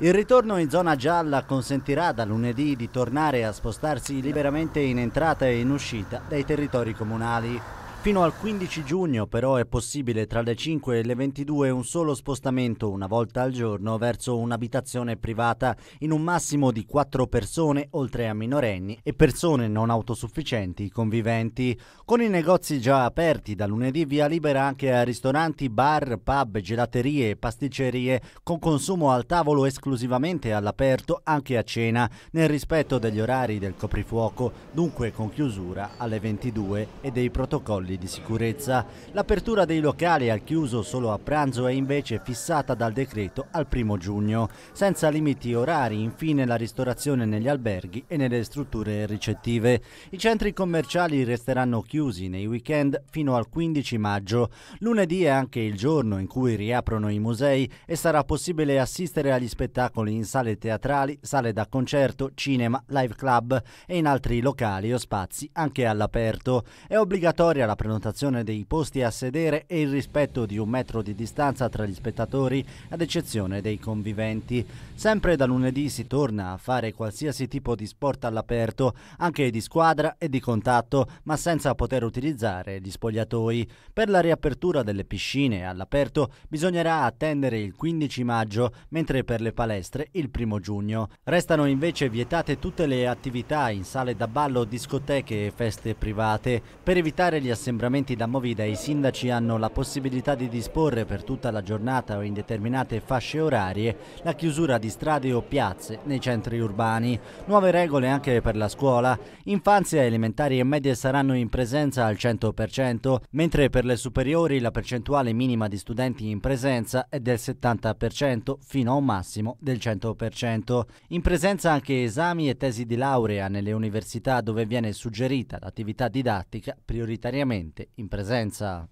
Il ritorno in zona gialla consentirà da lunedì di tornare a spostarsi liberamente in entrata e in uscita dai territori comunali. Fino al 15 giugno però è possibile tra le 5 e le 22 un solo spostamento una volta al giorno verso un'abitazione privata in un massimo di 4 persone oltre a minorenni e persone non autosufficienti conviventi. Con i negozi già aperti da lunedì via libera anche a ristoranti, bar, pub, gelaterie e pasticcerie con consumo al tavolo esclusivamente all'aperto anche a cena nel rispetto degli orari del coprifuoco dunque con chiusura alle 22 e dei protocolli protocolli di sicurezza. L'apertura dei locali al chiuso solo a pranzo è invece fissata dal decreto al primo giugno, senza limiti orari, infine la ristorazione negli alberghi e nelle strutture ricettive. I centri commerciali resteranno chiusi nei weekend fino al 15 maggio. Lunedì è anche il giorno in cui riaprono i musei e sarà possibile assistere agli spettacoli in sale teatrali, sale da concerto, cinema, live club e in altri locali o spazi anche all'aperto. È obbligatoria la prenotazione dei posti a sedere e il rispetto di un metro di distanza tra gli spettatori, ad eccezione dei conviventi. Sempre da lunedì si torna a fare qualsiasi tipo di sport all'aperto, anche di squadra e di contatto, ma senza poter utilizzare gli spogliatoi. Per la riapertura delle piscine all'aperto bisognerà attendere il 15 maggio, mentre per le palestre il 1 giugno. Restano invece vietate tutte le attività in sale da ballo, discoteche e feste private per evitare gli assembramenti assembramenti da Movida i sindaci hanno la possibilità di disporre per tutta la giornata o in determinate fasce orarie la chiusura di strade o piazze nei centri urbani. Nuove regole anche per la scuola. Infanzia, elementari e medie saranno in presenza al 100%, mentre per le superiori la percentuale minima di studenti in presenza è del 70% fino a un massimo del 100%. In presenza anche esami e tesi di laurea nelle università dove viene suggerita l'attività didattica prioritariamente nuovamente in presenza